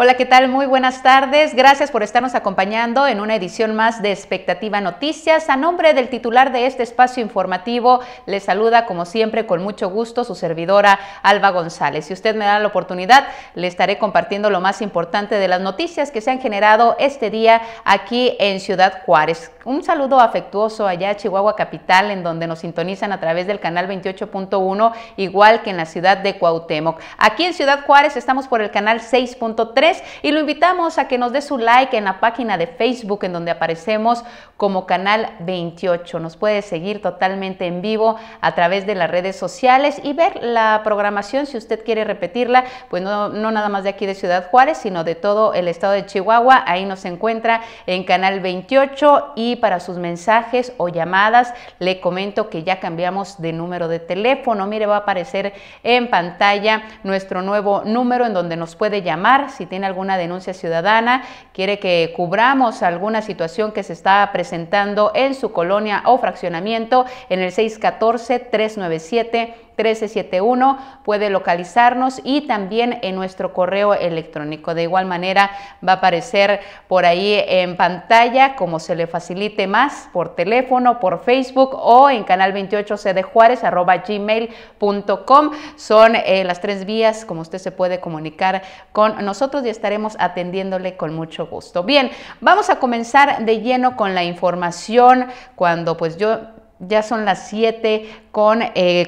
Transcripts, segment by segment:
Hola, ¿qué tal? Muy buenas tardes. Gracias por estarnos acompañando en una edición más de Expectativa Noticias. A nombre del titular de este espacio informativo, les saluda como siempre con mucho gusto su servidora Alba González. Si usted me da la oportunidad, le estaré compartiendo lo más importante de las noticias que se han generado este día aquí en Ciudad Juárez. Un saludo afectuoso allá a Chihuahua Capital, en donde nos sintonizan a través del canal 28.1, igual que en la ciudad de Cuauhtémoc. Aquí en Ciudad Juárez estamos por el canal 6.3 y lo invitamos a que nos dé su like en la página de Facebook en donde aparecemos como Canal 28. Nos puede seguir totalmente en vivo a través de las redes sociales y ver la programación si usted quiere repetirla, pues no, no nada más de aquí de Ciudad Juárez, sino de todo el estado de Chihuahua. Ahí nos encuentra en Canal 28 y para sus mensajes o llamadas le comento que ya cambiamos de número de teléfono. Mire, va a aparecer en pantalla nuestro nuevo número en donde nos puede llamar si tiene tiene alguna denuncia ciudadana, quiere que cubramos alguna situación que se está presentando en su colonia o fraccionamiento en el 614 397 1371 puede localizarnos y también en nuestro correo electrónico. De igual manera va a aparecer por ahí en pantalla como se le facilite más por teléfono, por Facebook o en canal 28 cdjuárez arroba gmail.com. Son eh, las tres vías como usted se puede comunicar con nosotros y estaremos atendiéndole con mucho gusto. Bien, vamos a comenzar de lleno con la información cuando pues yo ya son las 7 con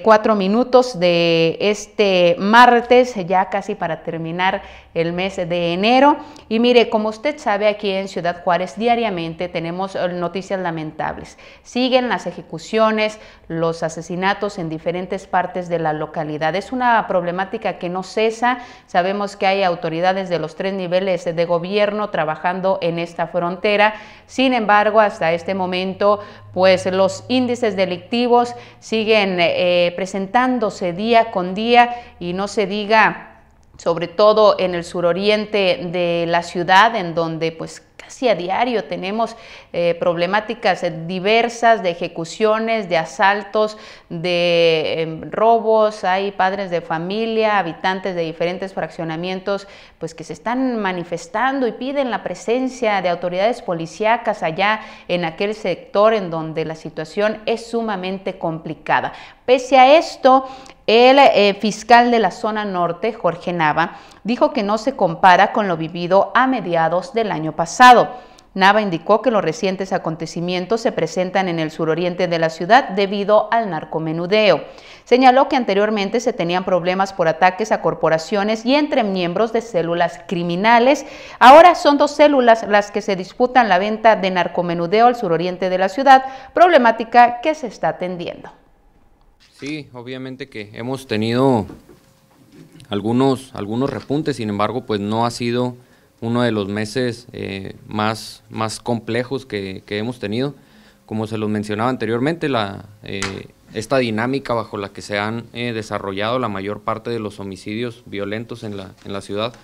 4 eh, minutos de este martes, ya casi para terminar el mes de enero. Y mire, como usted sabe, aquí en Ciudad Juárez diariamente tenemos eh, noticias lamentables. Siguen las ejecuciones, los asesinatos en diferentes partes de la localidad. Es una problemática que no cesa. Sabemos que hay autoridades de los tres niveles de gobierno trabajando en esta frontera. Sin embargo, hasta este momento, pues los índices delictivos siguen eh, presentándose día con día y no se diga sobre todo en el suroriente de la ciudad, en donde pues casi a diario tenemos eh, problemáticas diversas de ejecuciones, de asaltos, de em, robos, hay padres de familia, habitantes de diferentes fraccionamientos, pues que se están manifestando y piden la presencia de autoridades policíacas allá en aquel sector en donde la situación es sumamente complicada. Pese a esto, el eh, fiscal de la zona norte, Jorge Nava, dijo que no se compara con lo vivido a mediados del año pasado. Nava indicó que los recientes acontecimientos se presentan en el suroriente de la ciudad debido al narcomenudeo. Señaló que anteriormente se tenían problemas por ataques a corporaciones y entre miembros de células criminales. Ahora son dos células las que se disputan la venta de narcomenudeo al suroriente de la ciudad, problemática que se está atendiendo. Sí, obviamente que hemos tenido algunos, algunos repuntes, sin embargo, pues no ha sido uno de los meses eh, más, más complejos que, hemos tenido. Como se los mencionaba anteriormente, eh, esta dinámica bajo la que se han eh, desarrollado la mayor parte de los homicidios violentos en la, en la ciudad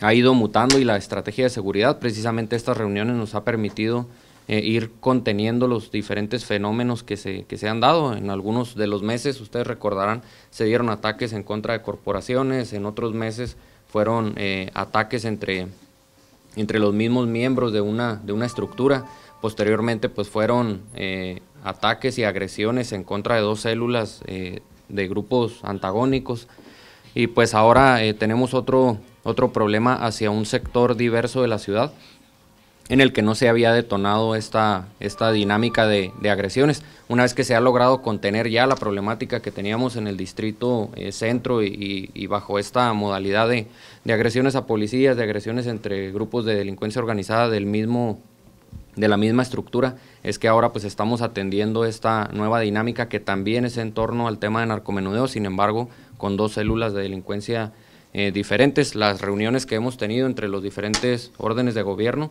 ha ido mutando y la estrategia de seguridad, precisamente estas reuniones nos ha permitido eh, ir conteniendo los diferentes fenómenos que se, han dado. En algunos de los meses, ustedes recordarán, se dieron ataques en contra de corporaciones, en otros meses fueron eh, ataques entre, los mismos miembros de una, de una estructura. Posteriormente, pues fueron eh, ataques y agresiones en contra de dos células de grupos antagónicos. Y pues ahora tenemos otro, otro problema hacia un sector diverso de la ciudad, en el que no se había detonado esta, esta dinámica de, agresiones. Una vez que se ha logrado contener ya la problemática que teníamos en el distrito eh, centro y, bajo esta modalidad de, agresiones a policías, de agresiones entre grupos de delincuencia organizada del mismo de la misma estructura, es que ahora pues estamos atendiendo esta nueva dinámica que también es en torno al tema de narcomenudeo, sin embargo, con dos células de delincuencia eh, diferentes, las reuniones que hemos tenido entre los diferentes órdenes de gobierno,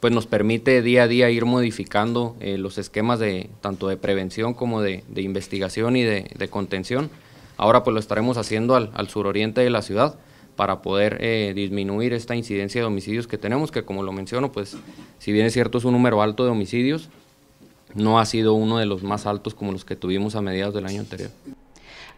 pues nos permite día a día ir modificando eh, los esquemas de tanto de prevención como de, investigación y de, contención. Ahora pues lo estaremos haciendo al, al suroriente de la ciudad para poder eh, disminuir esta incidencia de homicidios que tenemos, que como lo menciono, pues si bien es cierto es un número alto de homicidios, no ha sido uno de los más altos como los que tuvimos a mediados del año anterior.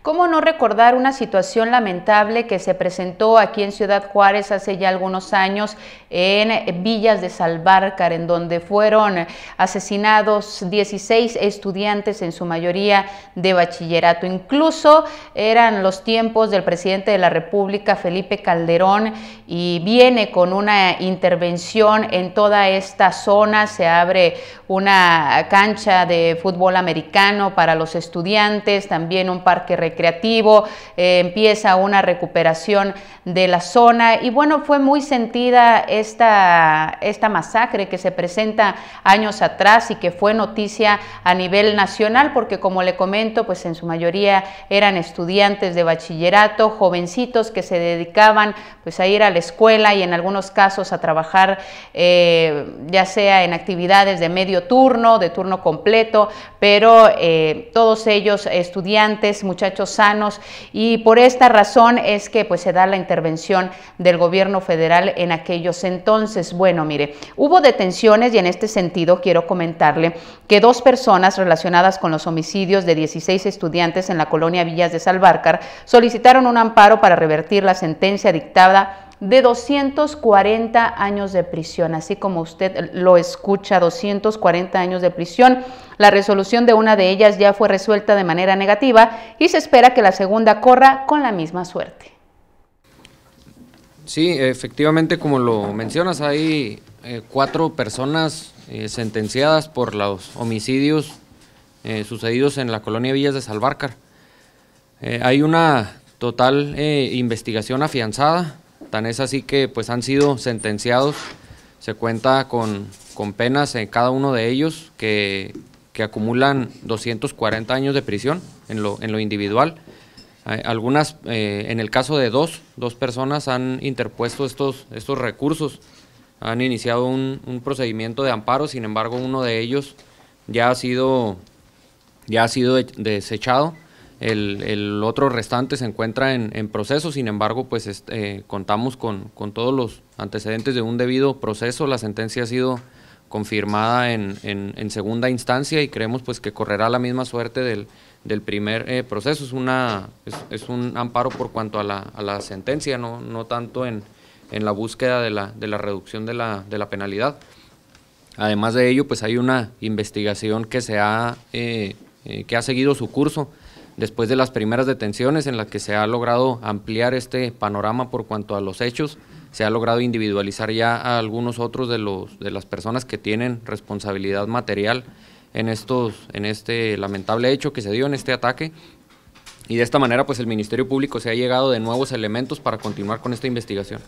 ¿Cómo no recordar una situación lamentable que se presentó aquí en Ciudad Juárez hace ya algunos años en Villas de Salvarcar, en donde fueron asesinados 16 estudiantes, en su mayoría de bachillerato? Incluso eran los tiempos del presidente de la República, Felipe Calderón, y viene con una intervención en toda esta zona, se abre una cancha de fútbol americano para los estudiantes, también un parque recreativo Creativo eh, empieza una recuperación de la zona y bueno, fue muy sentida esta, esta masacre que se presenta años atrás y que fue noticia a nivel nacional porque como le comento, pues en su mayoría eran estudiantes de bachillerato, jovencitos que se dedicaban pues a ir a la escuela y en algunos casos a trabajar eh, ya sea en actividades de medio turno, de turno completo, pero eh, todos ellos estudiantes, muchachos sanos y por esta razón es que pues se da la intervención del gobierno federal en aquellos entonces. Bueno, mire, hubo detenciones y en este sentido quiero comentarle que dos personas relacionadas con los homicidios de 16 estudiantes en la colonia Villas de Salvarcar solicitaron un amparo para revertir la sentencia dictada de 240 años de prisión, así como usted lo escucha, 240 años de prisión. La resolución de una de ellas ya fue resuelta de manera negativa y se espera que la segunda corra con la misma suerte. Sí, efectivamente, como lo mencionas, hay eh, cuatro personas eh, sentenciadas por los homicidios eh, sucedidos en la colonia Villas de Salvarcar. hay una total investigación afianzada Tan es así que pues han sido sentenciados, se cuenta con, con penas en cada uno de ellos que, que acumulan 240 años de prisión en lo, individual. Eh, algunas, eh, en el caso de dos, dos personas han interpuesto estos, estos recursos, han iniciado un, un, procedimiento de amparo, sin embargo uno de ellos ya ha sido, ya ha sido desechado el, el otro restante se encuentra en, en proceso, sin embargo, pues eh, contamos con, con, todos los antecedentes de un debido proceso. La sentencia ha sido confirmada en, en, segunda instancia y creemos pues que correrá la misma suerte del, del primer eh, proceso. Es, una, es, un amparo por cuanto a la, a la sentencia, no, no tanto en, en la búsqueda de la, de la reducción de la, de la, penalidad. Además de ello, pues hay una investigación que, se ha, eh, que ha seguido su curso después de las primeras detenciones en las que se ha logrado ampliar este panorama por cuanto a los hechos, se ha logrado individualizar ya a algunos otros de, los, de las personas que tienen responsabilidad material en, estos, en este lamentable hecho que se dio en este ataque y de esta manera pues el Ministerio Público se ha llegado de nuevos elementos para continuar con esta investigación.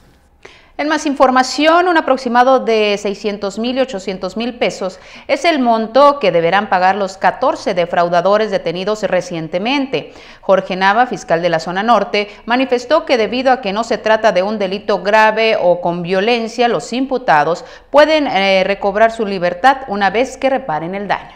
En más información, un aproximado de 600 mil y 800 mil pesos es el monto que deberán pagar los 14 defraudadores detenidos recientemente. Jorge Nava, fiscal de la zona norte, manifestó que debido a que no se trata de un delito grave o con violencia, los imputados pueden eh, recobrar su libertad una vez que reparen el daño.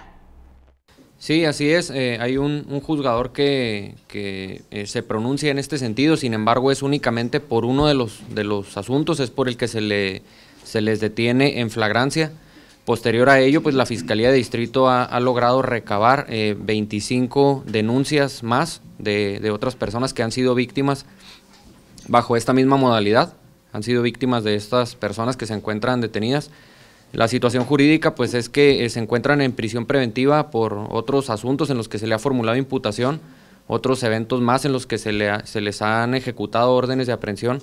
Sí, así es. Eh, hay un, juzgador que, que eh, se pronuncia en este sentido, sin embargo es únicamente por uno de los, de los asuntos, es por el que se, le, se les detiene en flagrancia. Posterior a ello, pues la Fiscalía de Distrito ha, logrado recabar 25 eh, denuncias más de, de otras personas que han sido víctimas bajo esta misma modalidad, han sido víctimas de estas personas que se encuentran detenidas. La situación jurídica pues es que eh, se encuentran en prisión preventiva por otros asuntos en los que se le ha formulado imputación, otros eventos más en los que se, se les han ejecutado órdenes de aprehensión.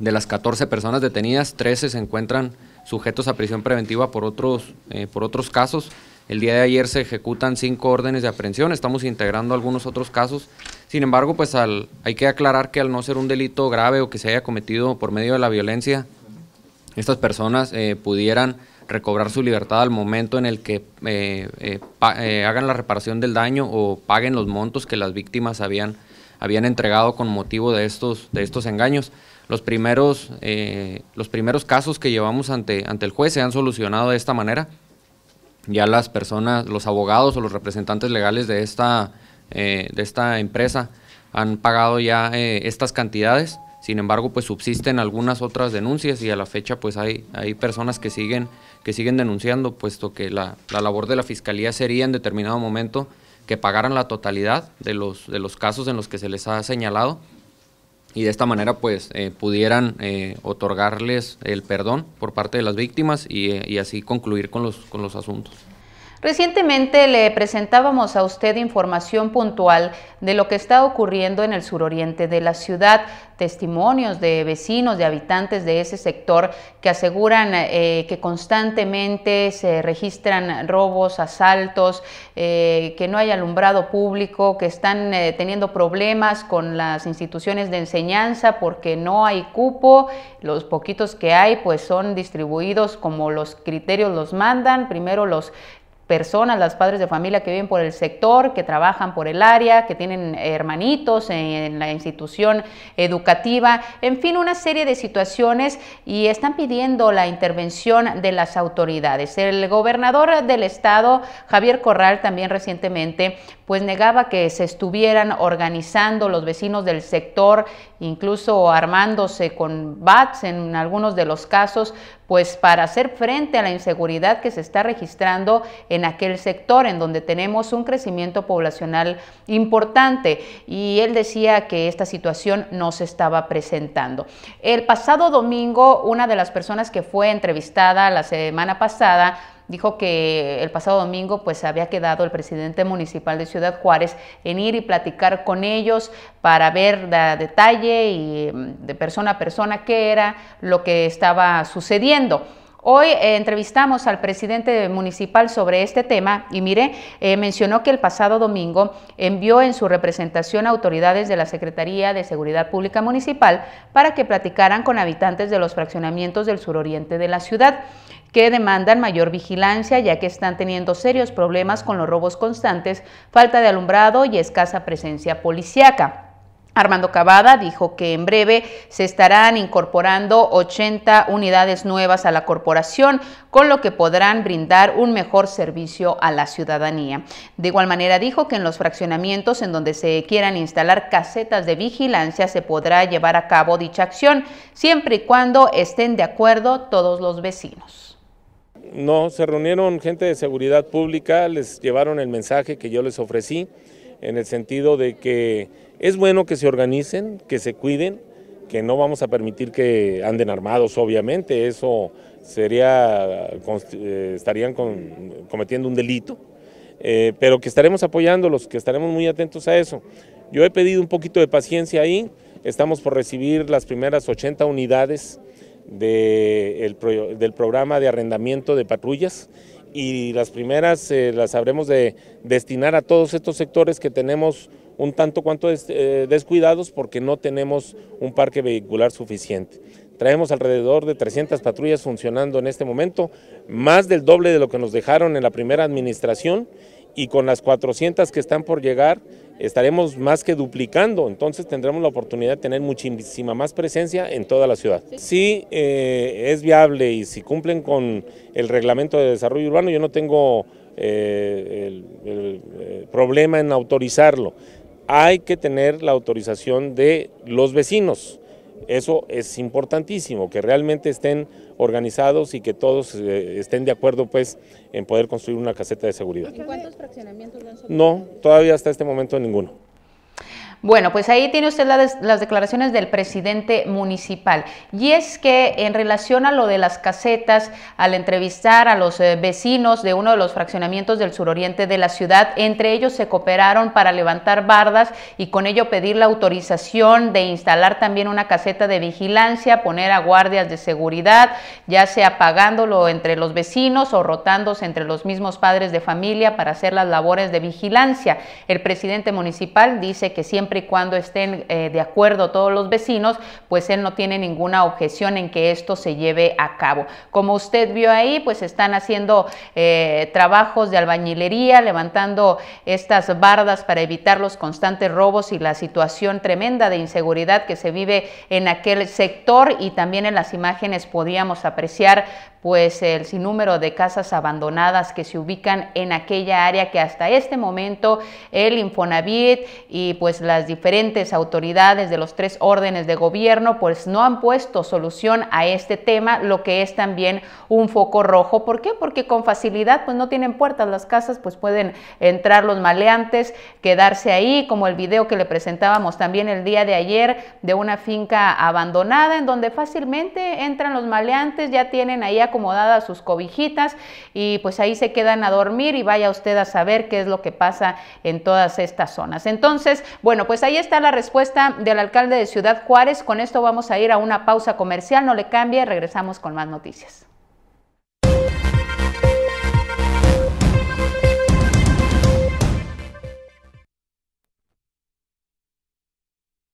De las 14 personas detenidas, 13 se encuentran sujetos a prisión preventiva por otros, eh, por otros casos. El día de ayer se ejecutan cinco órdenes de aprehensión, estamos integrando algunos otros casos. Sin embargo, pues al, hay que aclarar que al no ser un delito grave o que se haya cometido por medio de la violencia, estas personas eh, pudieran recobrar su libertad al momento en el que eh, eh, hagan la reparación del daño o paguen los montos que las víctimas habían, habían entregado con motivo de estos, de estos engaños. Los primeros, los primeros casos que llevamos ante, ante el juez se han solucionado de esta manera. Ya las personas, los abogados o los representantes legales de esta, de esta empresa han pagado ya estas cantidades sin embargo, pues subsisten algunas otras denuncias y a la fecha pues hay, personas que siguen, que siguen denunciando, puesto que la, labor de la Fiscalía sería en determinado momento que pagaran la totalidad de los, de los casos en los que se les ha señalado y de esta manera pues eh, pudieran eh, otorgarles el perdón por parte de las víctimas y, eh, y así concluir con los, con los asuntos. Recientemente le presentábamos a usted información puntual de lo que está ocurriendo en el suroriente de la ciudad, testimonios de vecinos, de habitantes de ese sector que aseguran eh, que constantemente se registran robos, asaltos, eh, que no hay alumbrado público, que están eh, teniendo problemas con las instituciones de enseñanza porque no hay cupo, los poquitos que hay pues son distribuidos como los criterios los mandan, primero los personas, las padres de familia que viven por el sector, que trabajan por el área, que tienen hermanitos en, la institución educativa, en fin, una serie de situaciones y están pidiendo la intervención de las autoridades. El gobernador del estado, Javier Corral, también recientemente, pues negaba que se estuvieran organizando los vecinos del sector, incluso armándose con bats en algunos de los casos, pues para hacer frente a la inseguridad que se está registrando en en aquel sector en donde tenemos un crecimiento poblacional importante y él decía que esta situación no se estaba presentando. El pasado domingo, una de las personas que fue entrevistada la semana pasada dijo que el pasado domingo pues había quedado el presidente municipal de Ciudad Juárez en ir y platicar con ellos para ver de detalle y mm, de persona a persona qué era lo que estaba sucediendo. Hoy eh, entrevistamos al presidente municipal sobre este tema y mire, eh, mencionó que el pasado domingo envió en su representación a autoridades de la Secretaría de Seguridad Pública Municipal para que platicaran con habitantes de los fraccionamientos del suroriente de la ciudad que demandan mayor vigilancia ya que están teniendo serios problemas con los robos constantes, falta de alumbrado y escasa presencia policiaca. Armando Cavada dijo que en breve se estarán incorporando 80 unidades nuevas a la corporación, con lo que podrán brindar un mejor servicio a la ciudadanía. De igual manera dijo que en los fraccionamientos en donde se quieran instalar casetas de vigilancia se podrá llevar a cabo dicha acción, siempre y cuando estén de acuerdo todos los vecinos. No, se reunieron gente de seguridad pública, les llevaron el mensaje que yo les ofrecí, en el sentido de que es bueno que se organicen, que se cuiden, que no vamos a permitir que anden armados, obviamente, eso sería, eh, estarían cometiendo un delito, eh, pero que estaremos apoyándolos, que estaremos muy atentos a eso. Yo he pedido un poquito de paciencia ahí, estamos por recibir las primeras 80 unidades del programa de arrendamiento de patrullas y las primeras eh, las habremos de destinar a todos estos sectores que tenemos un tanto cuanto eh, descuidados porque no tenemos un parque vehicular suficiente. Traemos alrededor de 300 patrullas funcionando en este momento, más del doble de lo que nos dejaron en la primera administración y con las 400 que están por llegar estaremos más que duplicando, entonces tendremos la oportunidad de tener muchísima más presencia en toda la ciudad. Si eh, es viable y si cumplen con el reglamento de desarrollo urbano, yo no tengo eh, el problema en autorizarlo hay que tener la autorización de los vecinos. Eso es importantísimo, que realmente estén organizados y que todos eh, estén de acuerdo pues en poder construir una caseta de seguridad. ¿Y ¿Cuántos fraccionamientos? No, todavía hasta este momento ninguno. Bueno, pues ahí tiene usted las, declaraciones del presidente municipal. Y es que en relación a lo de las casetas, al entrevistar a los eh, vecinos de uno de los fraccionamientos del suroriente de la ciudad, entre ellos se cooperaron para levantar bardas y con ello pedir la autorización de instalar también una caseta de vigilancia, poner a guardias de seguridad, ya sea pagándolo entre los vecinos o rotándose entre los mismos padres de familia para hacer las labores de vigilancia. El presidente municipal dice que siempre y cuando estén eh, de acuerdo todos los vecinos, pues él no tiene ninguna objeción en que esto se lleve a cabo. Como usted vio ahí, pues están haciendo eh, trabajos de albañilería, levantando estas bardas para evitar los constantes robos y la situación tremenda de inseguridad que se vive en aquel sector y también en las imágenes podíamos apreciar pues el sinnúmero de casas abandonadas que se ubican en aquella área que hasta este momento el Infonavit y pues la diferentes autoridades de los tres órdenes de gobierno pues no han puesto solución a este tema, lo que es también un foco rojo. ¿Por qué? Porque con facilidad pues no tienen puertas las casas, pues pueden entrar los maleantes, quedarse ahí, como el video que le presentábamos también el día de ayer de una finca abandonada en donde fácilmente entran los maleantes, ya tienen ahí acomodadas sus cobijitas y pues ahí se quedan a dormir y vaya usted a saber qué es lo que pasa en todas estas zonas. Entonces, bueno, pues ahí está la respuesta del alcalde de Ciudad Juárez. Con esto vamos a ir a una pausa comercial. No le cambie, regresamos con más noticias.